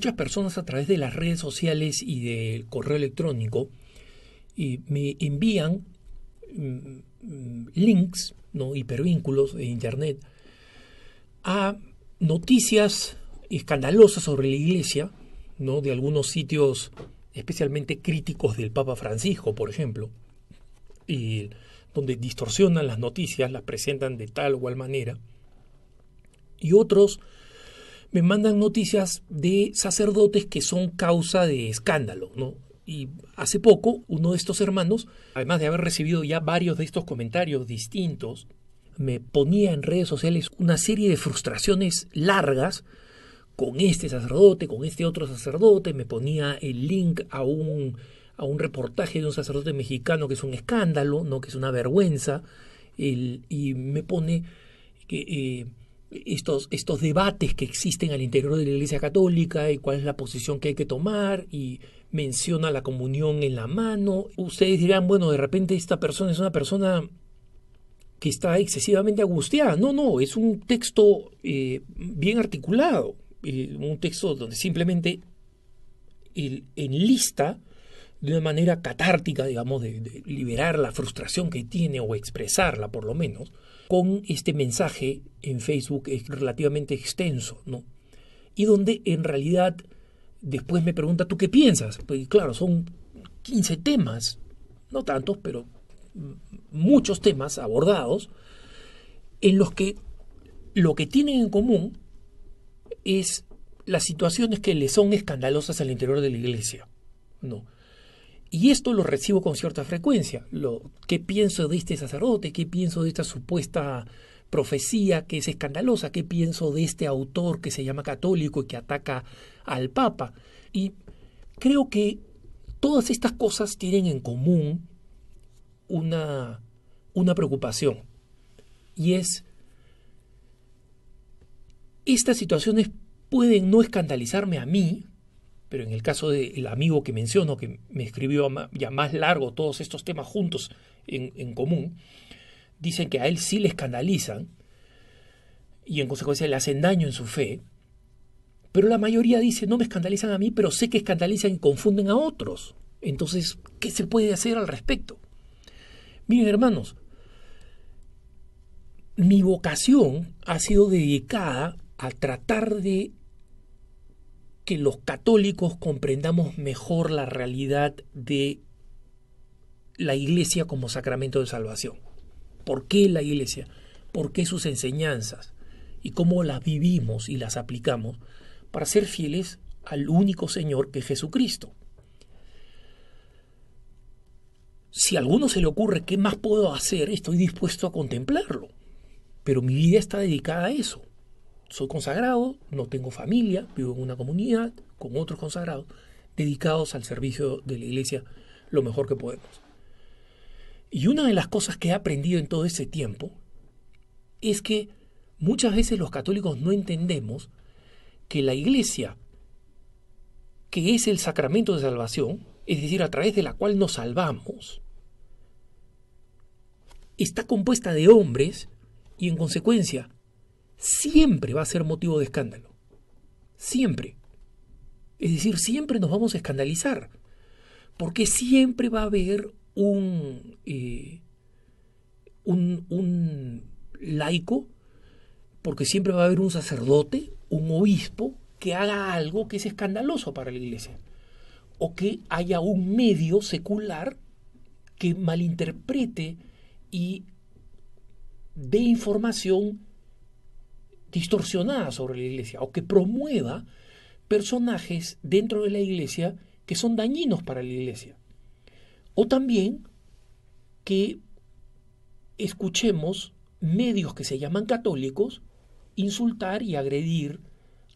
muchas personas a través de las redes sociales y del correo electrónico eh, me envían mm, mm, links, ¿no? hipervínculos de Internet a noticias escandalosas sobre la Iglesia, ¿no? de algunos sitios especialmente críticos del Papa Francisco, por ejemplo, y donde distorsionan las noticias, las presentan de tal o cual manera, y otros me mandan noticias de sacerdotes que son causa de escándalo, ¿no? Y hace poco uno de estos hermanos, además de haber recibido ya varios de estos comentarios distintos, me ponía en redes sociales una serie de frustraciones largas con este sacerdote, con este otro sacerdote, me ponía el link a un, a un reportaje de un sacerdote mexicano que es un escándalo, ¿no? que es una vergüenza, el, y me pone que... Eh, estos, estos debates que existen al interior de la Iglesia Católica y cuál es la posición que hay que tomar y menciona la comunión en la mano. Ustedes dirán, bueno, de repente esta persona es una persona que está excesivamente angustiada. No, no, es un texto eh, bien articulado, eh, un texto donde simplemente el, enlista de una manera catártica, digamos, de, liberar la frustración que tiene o expresarla por lo menos, con este mensaje en Facebook es relativamente extenso, ¿no? Y donde en realidad después me pregunta, ¿tú qué piensas? Pues claro, son 15 temas, no tantos, pero muchos temas abordados, en los que lo que tienen en común es las situaciones que le son escandalosas al interior de la iglesia, ¿no? Y esto lo recibo con cierta frecuencia. Lo, ¿Qué pienso de este sacerdote? ¿Qué pienso de esta supuesta profecía que es escandalosa? ¿Qué pienso de este autor que se llama católico y que ataca al Papa? Y creo que todas estas cosas tienen en común una, una preocupación. Y es, estas situaciones pueden no escandalizarme a mí, pero en el caso del amigo que menciono, que me escribió ya más largo todos estos temas juntos en, en común, dicen que a él sí le escandalizan y en consecuencia le hacen daño en su fe, pero la mayoría dice, no me escandalizan a mí, pero sé que escandalizan y confunden a otros. Entonces, ¿qué se puede hacer al respecto? Miren, hermanos, mi vocación ha sido dedicada a tratar de los católicos comprendamos mejor la realidad de la iglesia como sacramento de salvación. ¿Por qué la iglesia? ¿Por qué sus enseñanzas? Y cómo las vivimos y las aplicamos para ser fieles al único Señor que es Jesucristo. Si a alguno se le ocurre qué más puedo hacer, estoy dispuesto a contemplarlo. Pero mi vida está dedicada a eso soy consagrado, no tengo familia, vivo en una comunidad con otros consagrados dedicados al servicio de la iglesia lo mejor que podemos. Y una de las cosas que he aprendido en todo ese tiempo es que muchas veces los católicos no entendemos que la iglesia, que es el sacramento de salvación, es decir, a través de la cual nos salvamos, está compuesta de hombres y en consecuencia siempre va a ser motivo de escándalo. Siempre. Es decir, siempre nos vamos a escandalizar. Porque siempre va a haber un, eh, un, un laico, porque siempre va a haber un sacerdote, un obispo, que haga algo que es escandaloso para la iglesia. O que haya un medio secular que malinterprete y dé información distorsionada sobre la iglesia o que promueva personajes dentro de la iglesia que son dañinos para la iglesia. O también que escuchemos medios que se llaman católicos insultar y agredir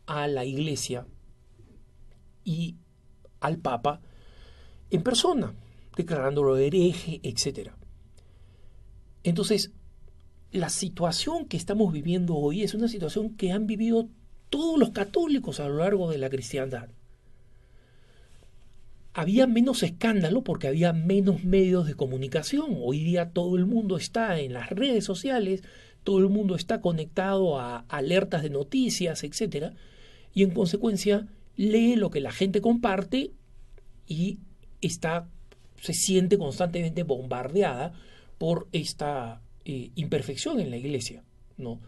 a la iglesia y al papa en persona, declarándolo hereje, etc. Entonces, la situación que estamos viviendo hoy es una situación que han vivido todos los católicos a lo largo de la cristiandad. Había menos escándalo porque había menos medios de comunicación. Hoy día todo el mundo está en las redes sociales, todo el mundo está conectado a alertas de noticias, etc. Y en consecuencia lee lo que la gente comparte y está, se siente constantemente bombardeada por esta eh, imperfección en la iglesia, ¿no?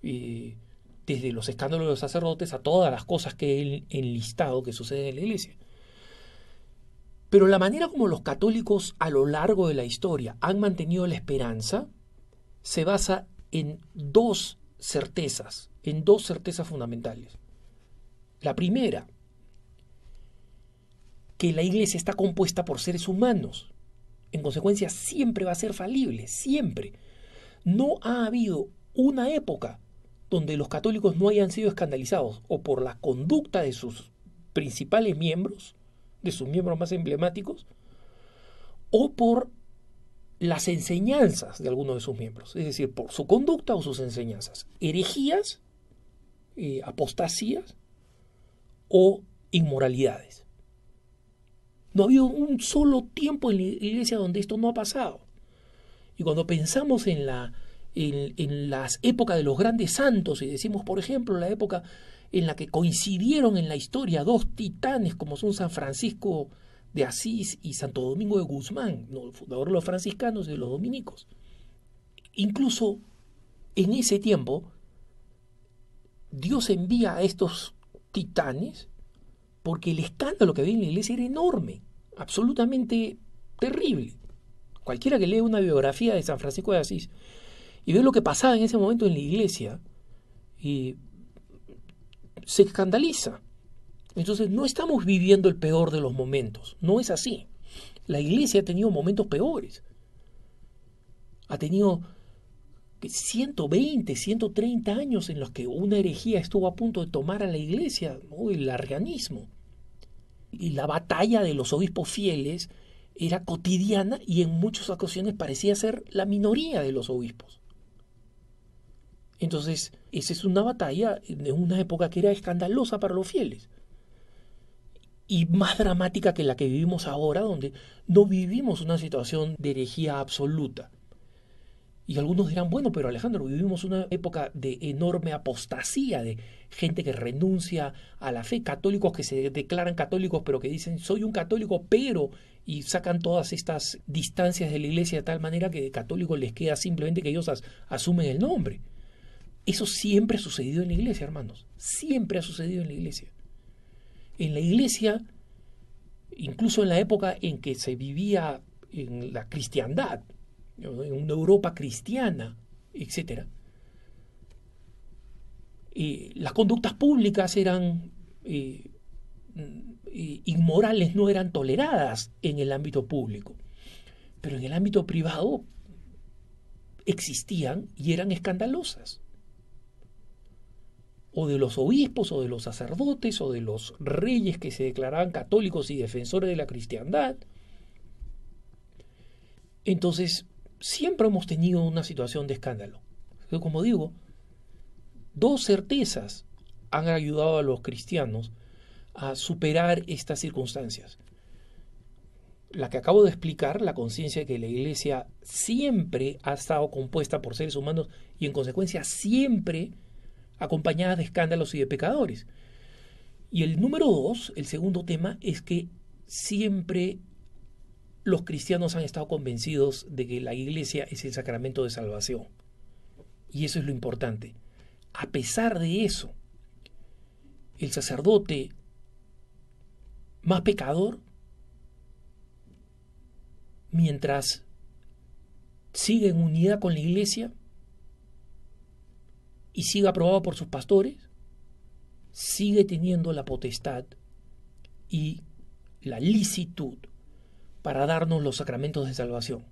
desde los escándalos de los sacerdotes a todas las cosas que he enlistado que suceden en la iglesia. Pero la manera como los católicos a lo largo de la historia han mantenido la esperanza se basa en dos certezas, en dos certezas fundamentales. La primera, que la iglesia está compuesta por seres humanos. En consecuencia, siempre va a ser falible, siempre. No ha habido una época donde los católicos no hayan sido escandalizados o por la conducta de sus principales miembros, de sus miembros más emblemáticos, o por las enseñanzas de algunos de sus miembros, es decir, por su conducta o sus enseñanzas, herejías, eh, apostasías o inmoralidades. No ha habido un solo tiempo en la iglesia donde esto no ha pasado. Y cuando pensamos en, la, en, las épocas de los grandes santos, y decimos, por ejemplo, la época en la que coincidieron en la historia dos titanes como son San Francisco de Asís y Santo Domingo de Guzmán, los fundadores de los franciscanos y de los dominicos. Incluso en ese tiempo, Dios envía a estos titanes porque el escándalo que había en la iglesia era enorme, absolutamente terrible. Cualquiera que lee una biografía de San Francisco de Asís y ve lo que pasaba en ese momento en la iglesia y se escandaliza. Entonces no estamos viviendo el peor de los momentos, no es así. La iglesia ha tenido momentos peores. Ha tenido 120, 130 años en los que una herejía estuvo a punto de tomar a la iglesia, el arrianismo. Y la batalla de los obispos fieles era cotidiana y en muchas ocasiones parecía ser la minoría de los obispos. Entonces, esa es una batalla de una época que era escandalosa para los fieles y más dramática que la que vivimos ahora, donde no vivimos una situación de herejía absoluta, y algunos dirán, bueno, pero Alejandro, vivimos una época de enorme apostasía, de gente que renuncia a la fe, católicos que se declaran católicos, pero que dicen, soy un católico, pero, y sacan todas estas distancias de la iglesia de tal manera que de católico les queda simplemente que ellos asumen el nombre. Eso siempre ha sucedido en la iglesia, hermanos. Siempre ha sucedido en la iglesia. En la iglesia, incluso en la época en que se vivía en la cristiandad, en una Europa cristiana, etc. y las conductas públicas eran eh, mm, inmorales, no eran toleradas en el ámbito público, pero en el ámbito privado existían y eran escandalosas o de los obispos o de los sacerdotes o de los reyes que se declaraban católicos y defensores de la cristiandad. Entonces, siempre hemos tenido una situación de escándalo. Como digo, dos certezas han ayudado a los cristianos a superar estas circunstancias. La que acabo de explicar, la conciencia de que la iglesia siempre ha estado compuesta por seres humanos y en consecuencia siempre acompañada de escándalos y de pecadores. Y el número dos, el segundo tema, es que siempre los cristianos han estado convencidos de que la iglesia es el sacramento de salvación. Y eso es lo importante. A pesar de eso, el sacerdote más pecador, mientras sigue en unidad con la iglesia y sigue aprobado por sus pastores, sigue teniendo la potestad y la licitud para darnos los sacramentos de salvación.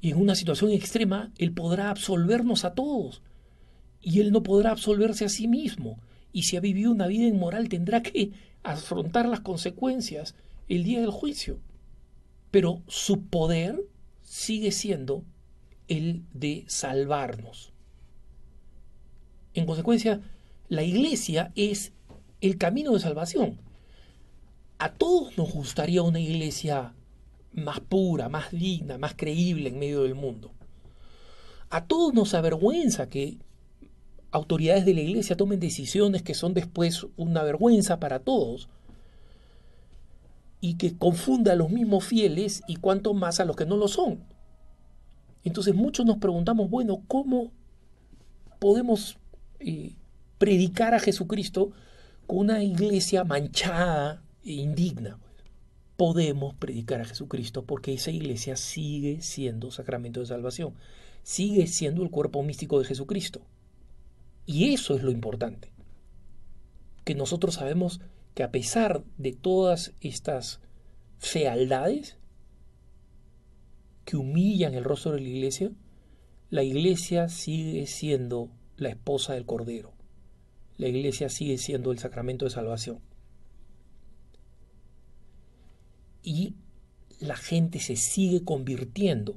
Y en una situación extrema, Él podrá absolvernos a todos. Y Él no podrá absolverse a sí mismo. Y si ha vivido una vida inmoral, tendrá que afrontar las consecuencias el día del juicio. Pero su poder sigue siendo el de salvarnos. En consecuencia, la iglesia es el camino de salvación a todos nos gustaría una iglesia más pura, más digna, más creíble en medio del mundo. A todos nos avergüenza que autoridades de la iglesia tomen decisiones que son después una vergüenza para todos y que confunda a los mismos fieles y cuanto más a los que no lo son. Entonces muchos nos preguntamos, bueno, ¿cómo podemos eh, predicar a Jesucristo con una iglesia manchada, e indigna. Pues. Podemos predicar a Jesucristo porque esa iglesia sigue siendo sacramento de salvación, sigue siendo el cuerpo místico de Jesucristo. Y eso es lo importante, que nosotros sabemos que a pesar de todas estas fealdades que humillan el rostro de la iglesia, la iglesia sigue siendo la esposa del Cordero. La iglesia sigue siendo el sacramento de salvación. y la gente se sigue convirtiendo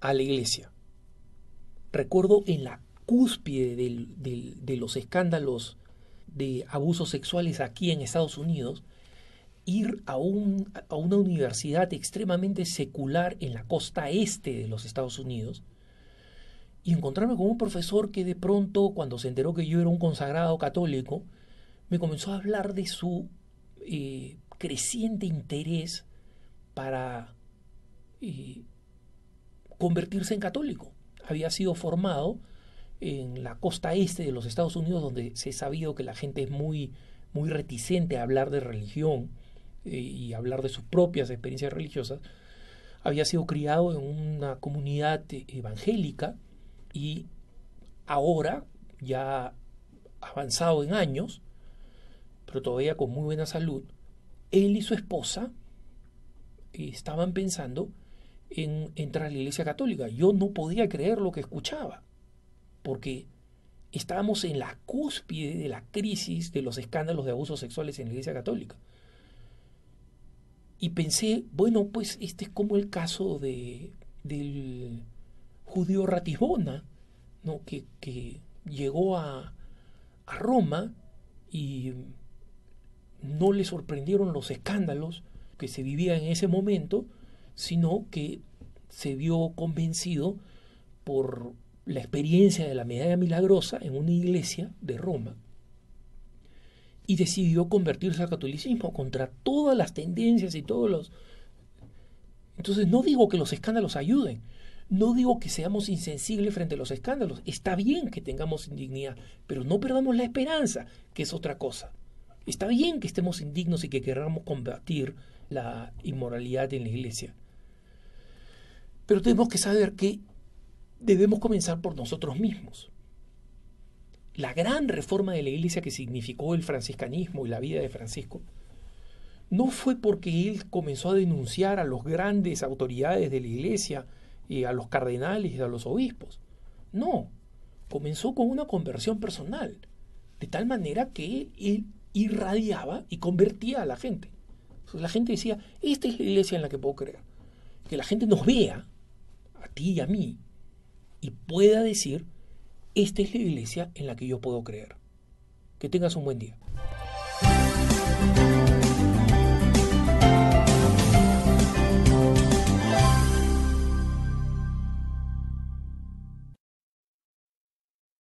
a la iglesia. Recuerdo en la cúspide de los escándalos de abusos sexuales aquí en Estados Unidos, ir a, una universidad extremadamente secular en la costa este de los Estados Unidos y encontrarme con un profesor que de pronto, cuando se enteró que yo era un consagrado católico, me comenzó a hablar de su eh, creciente interés para eh, convertirse en católico. Había sido formado en la costa este de los Estados Unidos, donde se ha sabido que la gente es muy, muy reticente a hablar de religión eh, y hablar de sus propias experiencias religiosas. Había sido criado en una comunidad evangélica y ahora, ya avanzado en años, pero todavía con muy buena salud, él y su esposa estaban pensando en entrar a la iglesia católica. Yo no podía creer lo que escuchaba, porque estábamos en la cúspide de la crisis de los escándalos de abusos sexuales en la iglesia católica. Y pensé, bueno, pues este es como el caso de, del judío Ratisbona, ¿no? que, que llegó a, a Roma y no le sorprendieron los escándalos que se vivían en ese momento, sino que se vio convencido por la experiencia de la medalla milagrosa en una iglesia de Roma y decidió convertirse al catolicismo contra todas las tendencias y todos los... Entonces no digo que los escándalos ayuden, no digo que seamos insensibles frente a los escándalos, está bien que tengamos indignidad, pero no perdamos la esperanza, que es otra cosa. Está bien que estemos indignos y que queramos combatir la inmoralidad en la iglesia. Pero tenemos que saber que debemos comenzar por nosotros mismos. La gran reforma de la iglesia que significó el franciscanismo y la vida de Francisco no fue porque él comenzó a denunciar a los grandes autoridades de la iglesia y a los cardenales y a los obispos. No, comenzó con una conversión personal, de tal manera que él irradiaba y convertía a la gente. la gente decía, esta es la iglesia en la que puedo creer. Que la gente nos vea, a ti y a mí, y pueda decir, esta es la iglesia en la que yo puedo creer. Que tengas un buen día.